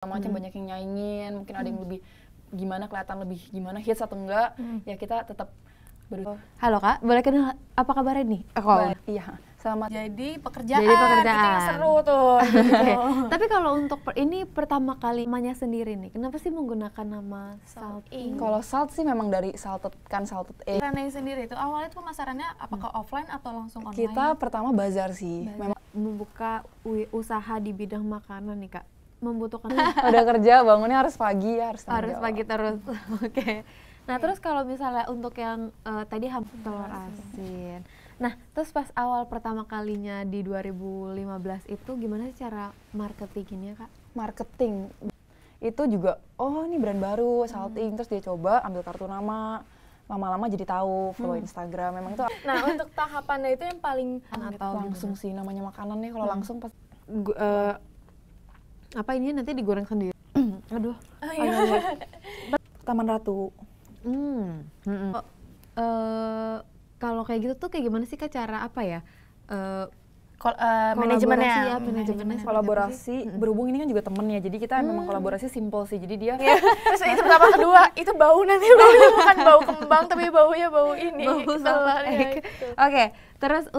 macam hmm. banyak yang nyaingin mungkin ada yang hmm. lebih gimana kelihatan lebih gimana hits atau enggak hmm. ya kita tetap berut oh. halo kak boleh kenal apa kabarnya nih oh. Baik, iya selamat jadi pekerjaan jadi pekerjaan itu yang seru tuh iya. tapi kalau untuk per, ini pertama kali namanya sendiri nih kenapa sih menggunakan nama salt kalau salt sih memang dari salted kan salted Karena yang sendiri itu awalnya itu pemasarannya apakah hmm. offline atau langsung online kita pertama bazar sih bazar. memang membuka usaha di bidang makanan nih kak membutuhkan ada kerja bangunnya harus pagi ya harus harus pagi terus oke nah terus kalau misalnya untuk yang uh, tadi hampir telur asin nah terus pas awal pertama kalinya di 2015 itu gimana sih cara marketingnya kak marketing itu juga oh ini brand baru salting hmm. terus dia coba ambil kartu nama lama-lama jadi tahu follow hmm. Instagram memang itu nah untuk tahapannya itu yang paling atau langsung gimana? sih namanya makanan nih kalau hmm. langsung pas uh, apa ini nanti digoreng sendiri oh, iya. aduh Taman Ratu hmm, hmm, hmm. Oh, eh, kalau kayak gitu tuh kayak gimana sih kak cara apa ya uh, Kol uh, manajemennya, ya, manajemennya kolaborasi berhubung ini kan juga temen ya jadi kita hmm. memang kolaborasi simple sih jadi dia iya. terus itu pertama kedua itu bau nanti bau bukan bau kembang tapi baunya bau ini bau ya, gitu. oke okay. terus